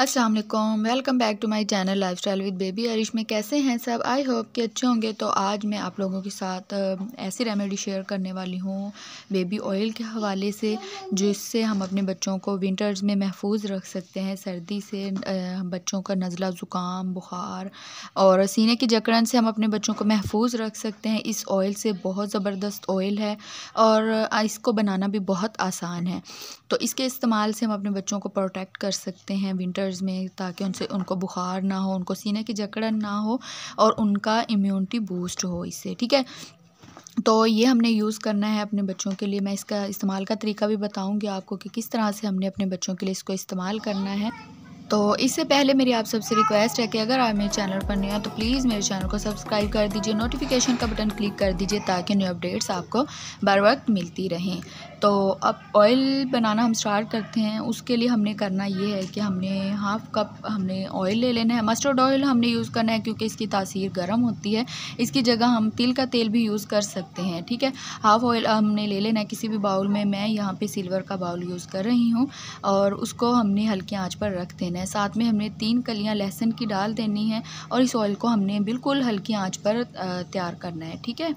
Aslam welcome back to my channel lifestyle with baby Arish में कैसे हैं सब आई होप कि अच्छे होंगे तो आज मैं आप लोगों के साथ ऐसी रेमेडी शेयर करने वाली हूँ बेबी ऑयल के हवाले से जिससे हम अपने बच्चों को विंटर्स में महफूज रख सकते हैं सर्दी से बच्चों का नज़ला ज़ुकाम बुखार और सीने की जकड़न से हम अपने बच्चों को महफूज रख सकते हैं इस ऑयल से बहुत ज़बरदस्त ऑयल है और इसको बनाना भी बहुत आसान है तो इसके इस्तेमाल से हम अपने बच्चों को प्रोटेक्ट कर सकते हैं विंटर वेंटिलेटर्स में ताकि उनसे उनको बुखार ना हो उनको सीने की जकड़न ना हो और उनका इम्यूनिटी बूस्ट हो इससे ठीक है तो ये हमने यूज़ करना है अपने बच्चों के लिए मैं इसका इस्तेमाल का तरीका भी बताऊँगी आपको कि किस तरह से हमने अपने बच्चों के लिए इसको इस्तेमाल करना है तो इससे पहले मेरी आप सबसे रिक्वेस्ट है कि अगर आप मेरे चैनल पर नए हैं तो प्लीज़ मेरे चैनल को सब्सक्राइब कर दीजिए नोटिफिकेशन का बटन क्लिक कर दीजिए ताकि न्यू अपडेट्स आपको बर वक्त मिलती रहें तो अब ऑयल बनाना हम स्टार्ट करते हैं उसके लिए हमने करना ये है कि हमने हाफ़ कप हमने ऑयल ले लेना है मस्टर्ड ऑयल हमने यूज़ करना है क्योंकि इसकी तासीर गर्म होती है इसकी जगह हम तिल का तेल भी यूज़ कर सकते हैं ठीक है हाफ़ ऑयल हमने ले लेना है किसी भी बाउल में मैं यहाँ पे सिल्वर का बाउल यूज़ कर रही हूँ और उसको हमने हल्की आँच पर रख देना है साथ में हमने तीन कलियाँ लहसुन की डाल देनी है और इस ऑयल को हमने बिल्कुल हल्की आँच पर तैयार करना है ठीक है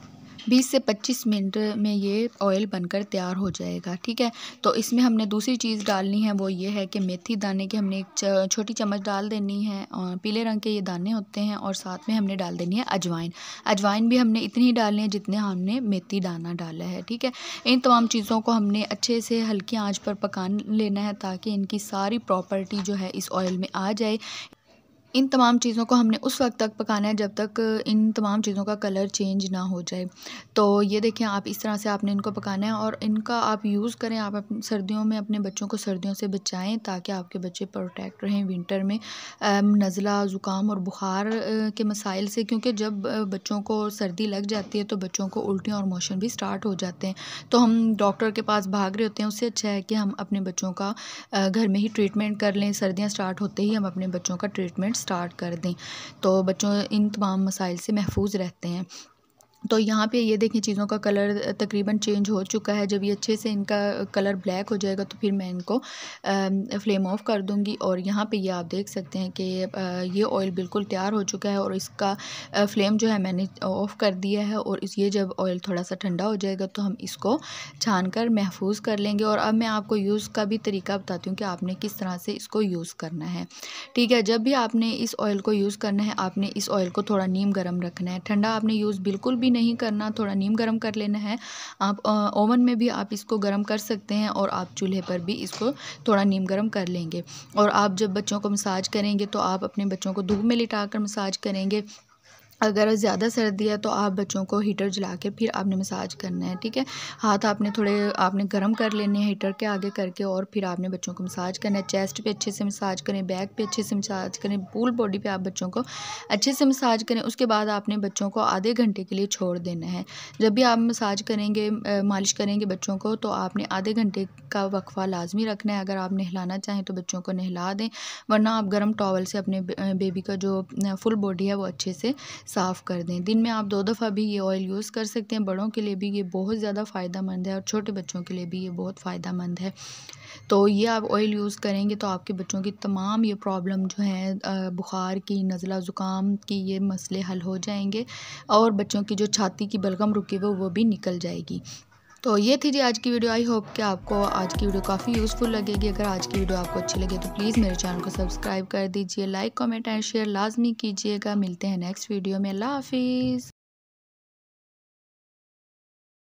बीस से पच्चीस मिनट में ये ऑयल बनकर तैयार हो जाएगा ठीक है तो इसमें हमने दूसरी चीज़ डालनी है वो ये है कि मेथी दाने की हमने एक छोटी चम्मच डाल देनी है और पीले रंग के ये दाने होते हैं और साथ में हमने डाल देनी है अजवाइन अजवाइन भी हमने इतनी ही डालनी है जितने हमने मेथी दाना डाला है ठीक है इन तमाम चीज़ों को हमने अच्छे से हल्की आँच पर पका लेना है ताकि इनकी सारी प्रॉपर्टी जो है इस ऑयल में आ जाए इन तमाम चीज़ों को हमने उस वक्त तक पकाना है जब तक इन तमाम चीज़ों का कलर चेंज ना हो जाए तो ये देखें आप इस तरह से आपने इनको पकाना है और इनका आप यूज़ करें आप सर्दियों में अपने बच्चों को सर्दियों से बचाएँ ताकि आपके बच्चे प्रोटेक्ट रहें विंटर में नज़ला ज़ुकाम और बुखार के मसाइल से क्योंकि जब बच्चों को सर्दी लग जाती है तो बच्चों को उल्टियाँ और मोशन भी स्टार्ट हो जाते हैं तो हम डॉक्टर के पास भाग रहे होते हैं उससे अच्छा है कि हम अपने बच्चों का घर में ही ट्रीटमेंट कर लें सर्दियाँ स्टार्ट होते ही हम अपने बच्चों का ट्रीटमेंट स्टार्ट कर दें तो बच्चों इन तमाम मसाइल से महफूज़ रहते हैं तो यहाँ पे ये देखें चीज़ों का कलर तकरीबन चेंज हो चुका है जब ये अच्छे से इनका कलर ब्लैक हो जाएगा तो फिर मैं इनको फ्लेम ऑफ कर दूँगी और यहाँ पे ये आप देख सकते हैं कि ये ऑयल बिल्कुल तैयार हो चुका है और इसका फ्लेम जो है मैंने ऑफ़ कर दिया है और इस ये जब ऑयल थोड़ा सा ठंडा हो जाएगा तो हम इसको छान कर महफूज कर लेंगे और अब मैं आपको यूज़ का भी तरीका बताती हूँ कि आपने किस तरह से इसको यूज़ करना है ठीक है जब भी आपने इस ऑयल को यूज़ करना है आपने इस ऑयल को थोड़ा नीम गर्म रखना है ठंडा आपने यूज़ बिल्कुल भी नहीं करना थोड़ा नीम गर्म कर लेना है आप ओवन में भी आप इसको गर्म कर सकते हैं और आप चूल्हे पर भी इसको थोड़ा नीम गर्म कर लेंगे और आप जब बच्चों को मसाज करेंगे तो आप अपने बच्चों को धूप में लिटा कर मसाज करेंगे अगर ज़्यादा सर्दी है तो आप बच्चों को हीटर जला के फिर आपने मसाज करना है ठीक है हाथ आपने थोड़े आपने गर्म कर लेने हैं हीटर के आगे करके और फिर आपने बच्चों को मसाज करना है चेस्ट पे अच्छे से मसाज करें बैक पे अच्छे से मसाज करें पूल बॉडी पे आप बच्चों को अच्छे से मसाज करें उसके बाद आपने बच्चों को आधे घंटे के लिए छोड़ देना है जब भी आप मसाज करेंगे मालिश करेंगे बच्चों को तो आपने आधे घंटे का वक्फा लाजमी रखना है अगर आप नहलाना चाहें तो बच्चों को नहला दें वरना आप गर्म टॉवल से अपने बेबी का जो फुल बॉडी है वो अच्छे से साफ़ कर दें दिन में आप दो दफ़ा भी ये ऑयल यूज़ कर सकते हैं बड़ों के लिए भी ये बहुत ज़्यादा फ़ायदा मंद है और छोटे बच्चों के लिए भी ये बहुत फ़ायदा मंद है तो ये आप ऑयल यूज़ करेंगे तो आपके बच्चों की तमाम ये प्रॉब्लम जो है बुखार की नज़ला ज़ुकाम की ये मसले हल हो जाएंगे और बच्चों की जो छाती की बलगम रुकी हुई वो भी निकल जाएगी तो ये थी जी आज की वीडियो आई होप कि आपको आज की वीडियो काफ़ी यूज़फुल लगेगी अगर आज की वीडियो आपको अच्छी लगे तो प्लीज़ मेरे चैनल को सब्सक्राइब कर दीजिए लाइक कमेंट एंड शेयर लाजमी कीजिएगा मिलते हैं नेक्स्ट वीडियो में अल्लाह हाफिज़